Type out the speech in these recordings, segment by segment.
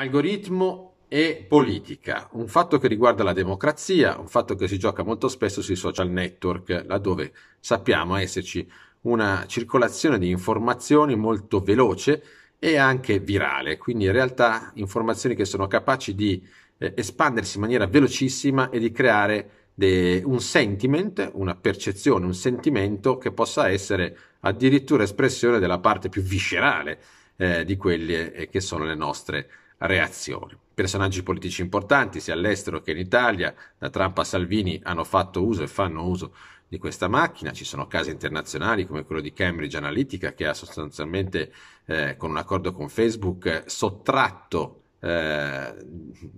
Algoritmo e politica, un fatto che riguarda la democrazia, un fatto che si gioca molto spesso sui social network, laddove sappiamo esserci una circolazione di informazioni molto veloce e anche virale, quindi in realtà informazioni che sono capaci di eh, espandersi in maniera velocissima e di creare de- un sentiment, una percezione, un sentimento che possa essere addirittura espressione della parte più viscerale eh, di quelle eh, che sono le nostre reazioni. Personaggi politici importanti sia all'estero che in Italia, da Trump a Salvini, hanno fatto uso e fanno uso di questa macchina. Ci sono casi internazionali come quello di Cambridge Analytica che ha sostanzialmente, eh, con un accordo con Facebook, sottratto eh,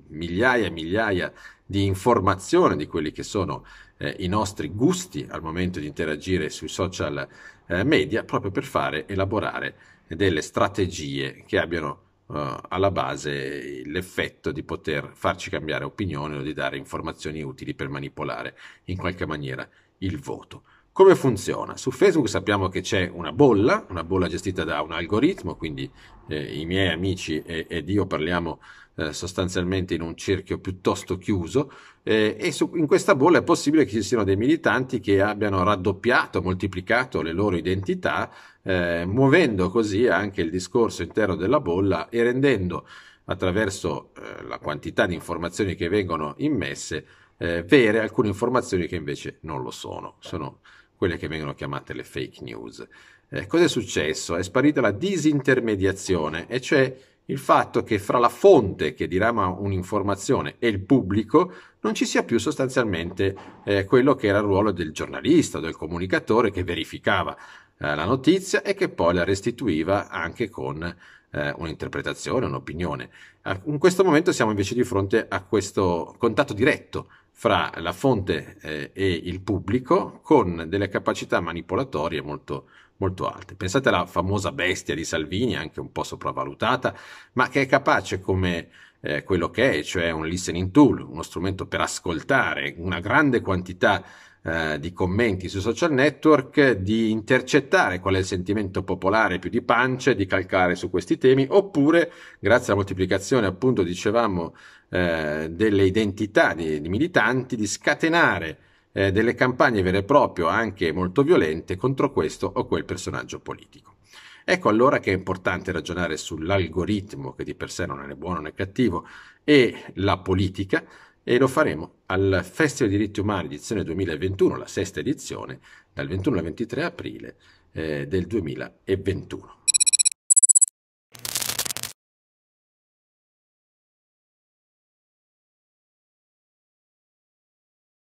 migliaia e migliaia di informazioni di quelli che sono eh, i nostri gusti al momento di interagire sui social eh, media proprio per fare elaborare delle strategie che abbiano eh, alla base l'effetto di poter farci cambiare opinione o di dare informazioni utili per manipolare in qualche maniera il voto. Come funziona? Su Facebook sappiamo che c'è una bolla, una bolla gestita da un algoritmo, quindi eh, i miei amici e, ed io parliamo eh, sostanzialmente in un cerchio piuttosto chiuso eh, e su, in questa bolla è possibile che ci siano dei militanti che abbiano raddoppiato, moltiplicato le loro identità, eh, muovendo così anche il discorso interno della bolla e rendendo attraverso eh, la quantità di informazioni che vengono immesse eh, vere alcune informazioni che invece non lo sono. Sono quelle che vengono chiamate le fake news. Eh, Cosa successo? È sparita la disintermediazione, e cioè il fatto che fra la fonte che dirama un'informazione e il pubblico non ci sia più sostanzialmente eh, quello che era il ruolo del giornalista, del comunicatore che verificava. Eh, la notizia e che poi la restituiva anche con eh, un'interpretazione, un'opinione. In questo momento siamo invece di fronte a questo contatto diretto fra la fonte eh, e il pubblico con delle capacità manipolatorie molto, molto alte. Pensate alla famosa bestia di Salvini, anche un po' sopravvalutata, ma che è capace come eh, quello che è, cioè un listening tool, uno strumento per ascoltare una grande quantità di eh, di commenti sui social network di intercettare qual è il sentimento popolare più di pancia, di calcare su questi temi, oppure grazie alla moltiplicazione, appunto, dicevamo, eh, delle identità di, di, militanti, di scatenare eh, delle campagne vere e proprie, anche molto violente, contro questo o quel personaggio politico. Ecco allora che è importante ragionare sull'algoritmo, che di per sé non è né buono né cattivo, e la politica, e lo faremo al Festival dei diritti umani edizione 2021, la sesta edizione, dal 21 al 23 aprile eh, del 2021.